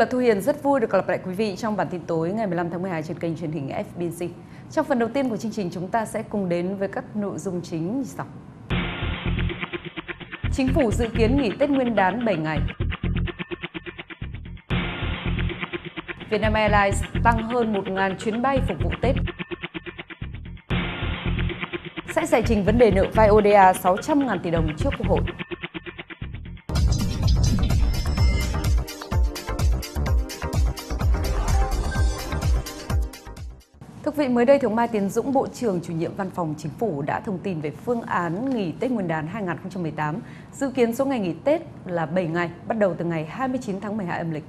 là Thu Hiền rất vui được gặp lại quý vị trong bản tin tối ngày 15 tháng 12 trên kênh truyền hình FBC. Trong phần đầu tiên của chương trình chúng ta sẽ cùng đến với các nội dung chính như sau. Chính phủ dự kiến nghỉ Tết Nguyên đán 7 ngày. Vietnam Airlines tăng hơn 1.000 chuyến bay phục vụ Tết. Sẽ giải trình vấn đề nợ vai ODA 600.000 tỷ đồng trước Quốc hội. Vậy mới đây, Thiếu Mai Tiến Dũng, Bộ trưởng chủ nhiệm Văn phòng Chính phủ đã thông tin về phương án nghỉ Tết Nguyên đán 2018. Dự kiến số ngày nghỉ Tết là 7 ngày, bắt đầu từ ngày 29 tháng 12 âm lịch.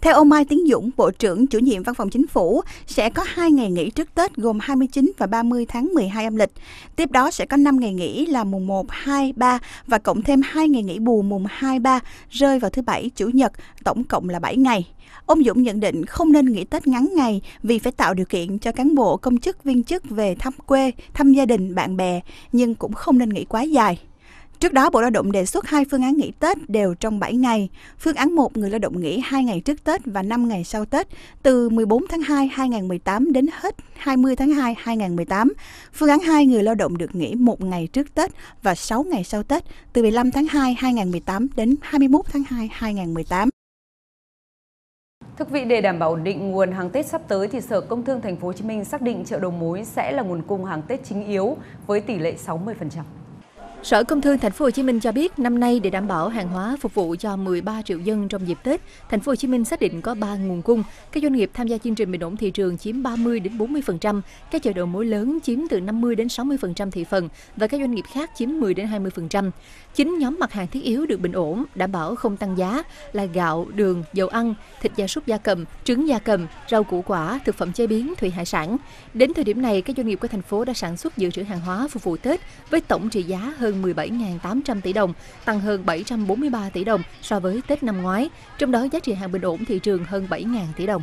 Theo ông Mai Tiến Dũng, Bộ trưởng chủ nhiệm Văn phòng Chính phủ, sẽ có 2 ngày nghỉ trước Tết gồm 29 và 30 tháng 12 âm lịch. Tiếp đó sẽ có 5 ngày nghỉ là mùng 1, 2, 3 và cộng thêm 2 ngày nghỉ bù mùng 2, 3 rơi vào thứ Bảy, Chủ nhật, tổng cộng là 7 ngày. Ông Dũng nhận định không nên nghỉ Tết ngắn ngày vì phải tạo điều kiện cho cán bộ công chức viên chức về thăm quê, thăm gia đình, bạn bè, nhưng cũng không nên nghỉ quá dài. Trước đó, Bộ Lao động đề xuất hai phương án nghỉ Tết đều trong 7 ngày. Phương án 1, người lao động nghỉ 2 ngày trước Tết và 5 ngày sau Tết, từ 14 tháng 2 2018 đến hết 20 tháng 2 2018. Phương án 2, người lao động được nghỉ 1 ngày trước Tết và 6 ngày sau Tết, từ 15 tháng 2 2018 đến 21 tháng 2 2018. Thưa quý vị, để đảm bảo ổn định nguồn hàng Tết sắp tới thì Sở Công Thương Thành phố Hồ Chí Minh xác định chợ đầu mối sẽ là nguồn cung hàng Tết chính yếu với tỷ lệ 60%. Sở Công Thương Thành phố Hồ Chí Minh cho biết năm nay để đảm bảo hàng hóa phục vụ cho 13 triệu dân trong dịp Tết, Thành phố Hồ Chí Minh xác định có 3 nguồn cung. Các doanh nghiệp tham gia chương trình bình ổn thị trường chiếm 30 đến 40%, các chợ đầu mối lớn chiếm từ 50 đến 60% thị phần và các doanh nghiệp khác chiếm 10 đến 20%. Chính nhóm mặt hàng thiết yếu được bình ổn, đảm bảo không tăng giá là gạo, đường, dầu ăn, thịt gia súc gia cầm, trứng gia cầm, rau củ quả, thực phẩm chế biến, thủy hải sản. Đến thời điểm này, các doanh nghiệp của thành phố đã sản xuất dự trữ hàng hóa phục vụ Tết với tổng trị giá hơn hơn 17.800 tỷ đồng, tăng hơn 743 tỷ đồng so với Tết năm ngoái, trong đó giá trị hàng bình ổn thị trường hơn 7.000 tỷ đồng.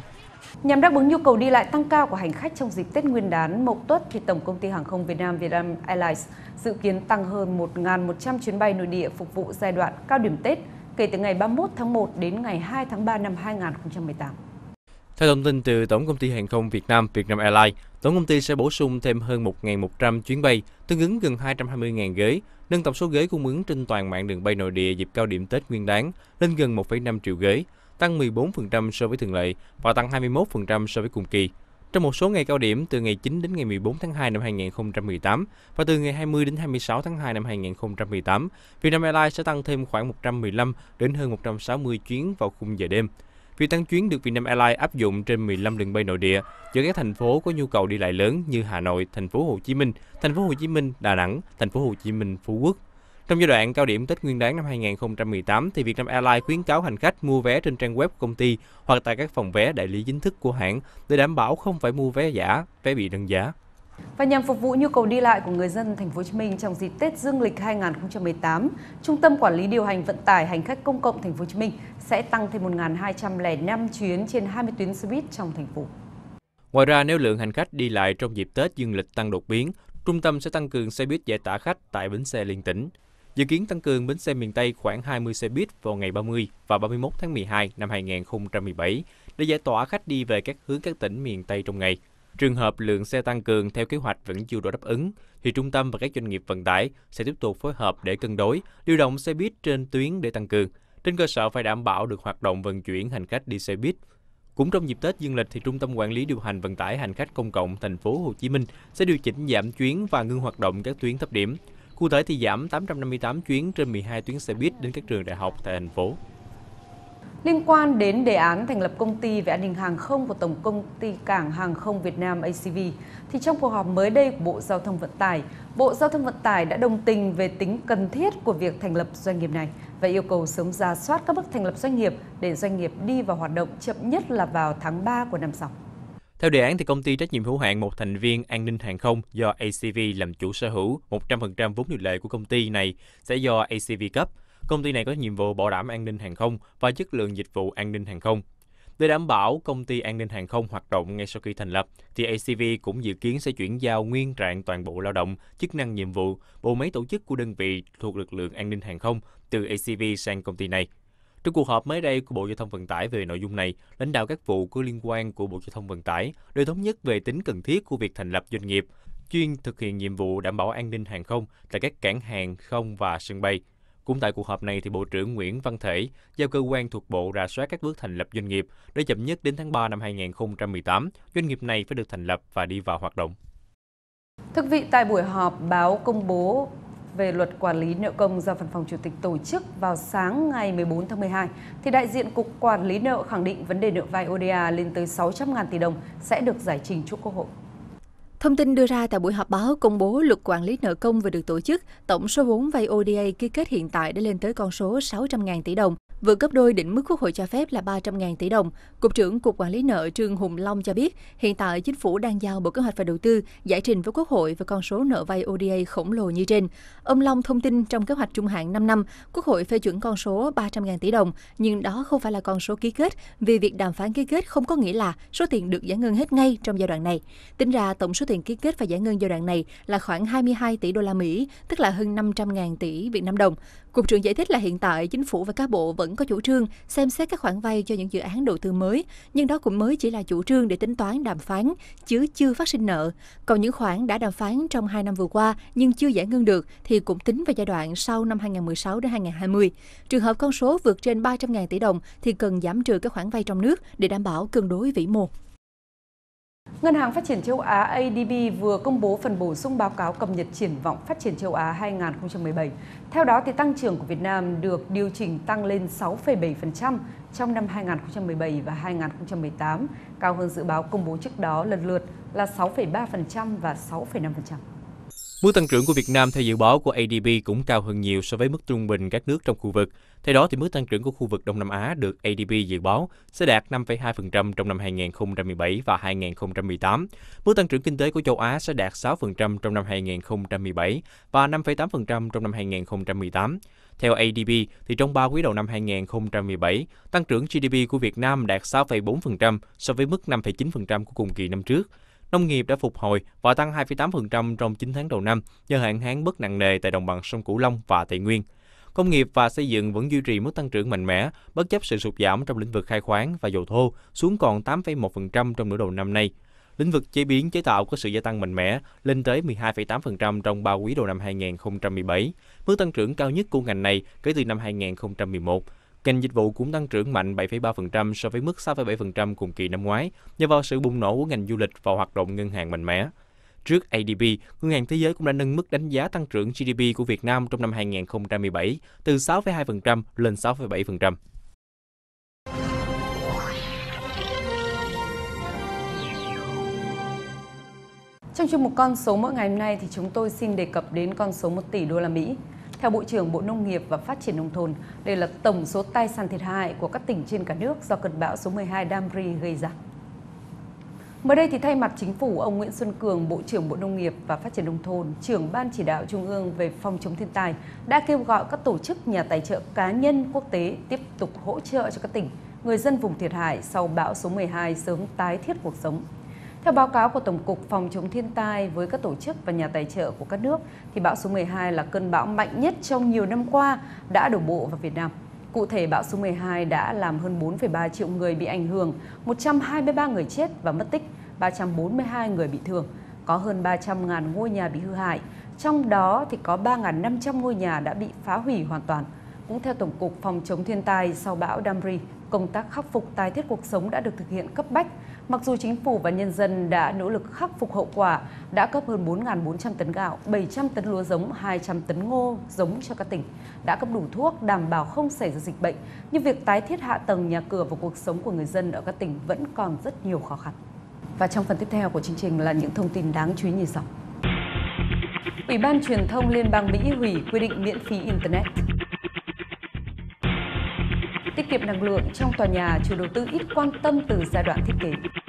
Nhằm đáp ứng nhu cầu đi lại tăng cao của hành khách trong dịp Tết Nguyên đán Mậu Tuất thì Tổng công ty Hàng không Việt Nam Vietnam Airlines dự kiến tăng hơn 1.100 chuyến bay nội địa phục vụ giai đoạn cao điểm Tết kể từ ngày 31 tháng 1 đến ngày 2 tháng 3 năm 2018. Theo thông tin từ Tổng công ty Hàng không Việt Nam Vietnam Airlines, tổng công ty sẽ bổ sung thêm hơn 1.100 chuyến bay, tương ứng gần 220.000 ghế, nâng tổng số ghế cung ứng trên toàn mạng đường bay nội địa dịp cao điểm Tết Nguyên đán lên gần 1,5 triệu ghế, tăng 14% so với thường lệ và tăng 21% so với cùng kỳ. Trong một số ngày cao điểm từ ngày 9 đến ngày 14 tháng 2 năm 2018 và từ ngày 20 đến 26 tháng 2 năm 2018, Vietnam Airlines sẽ tăng thêm khoảng 115 đến hơn 160 chuyến vào khung giờ đêm. Việc tăng chuyến được Vietnam Airlines áp dụng trên 15 đường bay nội địa giữa các thành phố có nhu cầu đi lại lớn như Hà Nội, thành phố Hồ Chí Minh, thành phố Hồ Chí Minh, Đà Nẵng, thành phố Hồ Chí Minh, Phú Quốc. Trong giai đoạn cao điểm Tết Nguyên đán năm 2018 thì Vietnam Airlines khuyến cáo hành khách mua vé trên trang web công ty hoặc tại các phòng vé đại lý chính thức của hãng để đảm bảo không phải mua vé giả, vé bị nâng giá. Và nhằm phục vụ nhu cầu đi lại của người dân thành phố Hồ Chí Minh trong dịp Tết Dương lịch 2018, Trung tâm Quản lý điều hành vận tải hành khách công cộng thành phố Hồ Chí Minh sẽ tăng thêm 1.205 chuyến trên 20 tuyến xe buýt trong thành phố. Ngoài ra, nếu lượng hành khách đi lại trong dịp Tết Dương lịch tăng đột biến, trung tâm sẽ tăng cường xe buýt giải tỏa khách tại bến xe liên tỉnh. Dự kiến tăng cường bến xe miền Tây khoảng 20 xe buýt vào ngày 30 và 31 tháng 12 năm 2017 để giải tỏa khách đi về các hướng các tỉnh miền Tây trong ngày. Trường hợp lượng xe tăng cường theo kế hoạch vẫn chưa đủ đáp ứng, thì trung tâm và các doanh nghiệp vận tải sẽ tiếp tục phối hợp để cân đối, điều động xe buýt trên tuyến để tăng cường, trên cơ sở phải đảm bảo được hoạt động vận chuyển hành khách đi xe buýt. Cũng trong dịp Tết Dương lịch thì Trung tâm Quản lý điều hành vận tải hành khách công cộng thành phố Hồ Chí Minh sẽ điều chỉnh giảm chuyến và ngưng hoạt động các tuyến thấp điểm. Cụ thể thì giảm 858 chuyến trên 12 tuyến xe buýt đến các trường đại học tại thành phố liên quan đến đề án thành lập công ty về an ninh hàng không của Tổng công ty Cảng Hàng không Việt Nam ACV, thì trong cuộc họp mới đây của Bộ Giao thông Vận tải, Bộ Giao thông Vận tải đã đồng tình về tính cần thiết của việc thành lập doanh nghiệp này và yêu cầu sớm ra soát các bước thành lập doanh nghiệp để doanh nghiệp đi vào hoạt động chậm nhất là vào tháng 3 của năm sau. Theo đề án, thì công ty trách nhiệm hữu hạn một thành viên an ninh hàng không do ACV làm chủ sở hữu 100% vốn điều lệ của công ty này sẽ do ACV cấp – công ty này có nhiệm vụ bảo đảm an ninh hàng không và chất lượng dịch vụ an ninh hàng không. Để đảm bảo công ty an ninh hàng không hoạt động ngay sau khi thành lập, thì ACV cũng dự kiến sẽ chuyển giao nguyên trạng toàn bộ lao động, chức năng nhiệm vụ, bộ máy tổ chức của đơn vị thuộc lực lượng an ninh hàng không từ ACV sang công ty này. Trong cuộc họp mới đây của Bộ Giao thông Vận tải về nội dung này, lãnh đạo các vụ có liên quan của Bộ Giao thông Vận tải đều thống nhất về tính cần thiết của việc thành lập doanh nghiệp chuyên thực hiện nhiệm vụ đảm bảo an ninh hàng không tại các cảng hàng không và sân bay. Cũng tại cuộc họp này, thì Bộ trưởng Nguyễn Văn Thể giao cơ quan thuộc Bộ rà soát các bước thành lập doanh nghiệp để chậm nhất đến tháng 3 năm 2018, doanh nghiệp này phải được thành lập và đi vào hoạt động. Thưa vị, tại buổi họp báo công bố về luật quản lý nợ công do Văn phòng Chủ tịch tổ chức vào sáng ngày 14 tháng 12, thì đại diện Cục Quản lý nợ khẳng định vấn đề nợ vay ODA lên tới 600.000 tỷ đồng sẽ được giải trình trước Quốc hội. Thông tin đưa ra tại buổi họp báo công bố luật quản lý nợ công vừa được tổ chức, tổng số vốn vay ODA ký kết hiện tại đã lên tới con số 600.000 tỷ đồng, vượt gấp đôi đỉnh mức Quốc hội cho phép là 300.000 tỷ đồng. Cục trưởng Cục Quản lý nợ Trương Hùng Long cho biết, hiện tại chính phủ đang giao Bộ Kế hoạch và Đầu tư giải trình với Quốc hội về con số nợ vay ODA khổng lồ như trên. Ông Long thông tin trong kế hoạch trung hạn 5 năm, Quốc hội phê chuẩn con số 300.000 tỷ đồng, nhưng đó không phải là con số ký kết, vì việc đàm phán ký kết không có nghĩa là số tiền được giải ngân hết ngay trong giai đoạn này. Tính ra tổng số tiền ký kết và giải ngân giai đoạn này là khoảng 22 tỷ đô la Mỹ, tức là hơn 500.000 tỷ Việt Nam đồng. Cục trưởng giải thích là hiện tại chính phủ và các bộ vẫn có chủ trương xem xét các khoản vay cho những dự án đầu tư mới, nhưng đó cũng mới chỉ là chủ trương để tính toán đàm phán, chứ chưa phát sinh nợ. Còn những khoản đã đàm phán trong 2 năm vừa qua nhưng chưa giải ngân được thì cũng tính vào giai đoạn sau năm 2016 đến 2020. Trường hợp con số vượt trên 300.000 tỷ đồng thì cần giảm trừ các khoản vay trong nước để đảm bảo cân đối vĩ mô. Ngân hàng Phát triển châu Á ADB vừa công bố phần bổ sung báo cáo cập nhật triển vọng phát triển châu Á 2017. Theo đó, thì tăng trưởng của Việt Nam được điều chỉnh tăng lên 6,7% trong năm 2017 và 2018, cao hơn dự báo công bố trước đó lần lượt là 6,3% và 6,5%. Mức tăng trưởng của Việt Nam theo dự báo của ADB cũng cao hơn nhiều so với mức trung bình các nước trong khu vực. Theo đó, thì mức tăng trưởng của khu vực Đông Nam Á được ADB dự báo sẽ đạt 5,2% trong năm 2017 và 2018. Mức tăng trưởng kinh tế của châu Á sẽ đạt 6% trong năm 2017 và 5,8% trong năm 2018. Theo ADB, thì trong 3 quý đầu năm 2017, tăng trưởng GDP của Việt Nam đạt 6,4% so với mức 5,9% của cùng kỳ năm trước nông nghiệp đã phục hồi và tăng 2,8% trong 9 tháng đầu năm do hạn hán bất nặng nề tại đồng bằng sông Cửu Long và Tây Nguyên. Công nghiệp và xây dựng vẫn duy trì mức tăng trưởng mạnh mẽ, bất chấp sự sụt giảm trong lĩnh vực khai khoáng và dầu thô xuống còn 8,1% trong nửa đầu năm nay. Lĩnh vực chế biến chế tạo có sự gia tăng mạnh mẽ, lên tới 12,8% trong 3 quý đầu năm 2017, mức tăng trưởng cao nhất của ngành này kể từ năm 2011 Ngành dịch vụ cũng tăng trưởng mạnh 7,3% so với mức 6,7% cùng kỳ năm ngoái, nhờ vào sự bùng nổ của ngành du lịch và hoạt động ngân hàng mạnh mẽ. Trước ADB, Ngân hàng Thế giới cũng đã nâng mức đánh giá tăng trưởng GDP của Việt Nam trong năm 2017 từ 6,2% lên 6,7%. Trong chuyên mục con số mỗi ngày hôm nay thì chúng tôi xin đề cập đến con số 1 tỷ đô la Mỹ. Theo Bộ trưởng Bộ Nông nghiệp và Phát triển Nông thôn, đây là tổng số tài sản thiệt hại của các tỉnh trên cả nước do cơn bão số 12 Damri gây ra. Mới đây thì thay mặt chính phủ, ông Nguyễn Xuân Cường, Bộ trưởng Bộ Nông nghiệp và Phát triển Nông thôn, trưởng Ban chỉ đạo Trung ương về phòng chống thiên tai, đã kêu gọi các tổ chức nhà tài trợ cá nhân quốc tế tiếp tục hỗ trợ cho các tỉnh, người dân vùng thiệt hại sau bão số 12 sớm tái thiết cuộc sống. Theo báo cáo của Tổng cục Phòng chống thiên tai với các tổ chức và nhà tài trợ của các nước, thì bão số 12 là cơn bão mạnh nhất trong nhiều năm qua đã đổ bộ vào Việt Nam. Cụ thể, bão số 12 đã làm hơn 4,3 triệu người bị ảnh hưởng, 123 người chết và mất tích, 342 người bị thương, có hơn 300.000 ngôi nhà bị hư hại, trong đó thì có 3.500 ngôi nhà đã bị phá hủy hoàn toàn. Cũng theo Tổng cục Phòng chống thiên tai sau bão Damri, công tác khắc phục tái thiết cuộc sống đã được thực hiện cấp bách, Mặc dù chính phủ và nhân dân đã nỗ lực khắc phục hậu quả, đã cấp hơn 4.400 tấn gạo, 700 tấn lúa giống, 200 tấn ngô giống cho các tỉnh, đã cấp đủ thuốc đảm bảo không xảy ra dịch bệnh, nhưng việc tái thiết hạ tầng nhà cửa và cuộc sống của người dân ở các tỉnh vẫn còn rất nhiều khó khăn. Và trong phần tiếp theo của chương trình là những thông tin đáng chú ý như sau. Ủy ban truyền thông Liên bang Mỹ hủy quy định miễn phí Internet tiết kiệm năng lượng trong tòa nhà chủ đầu tư ít quan tâm từ giai đoạn thiết kế.